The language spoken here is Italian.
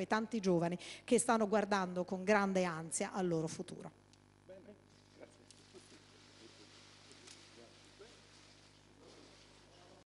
quei tanti giovani che stanno guardando con grande ansia al loro futuro.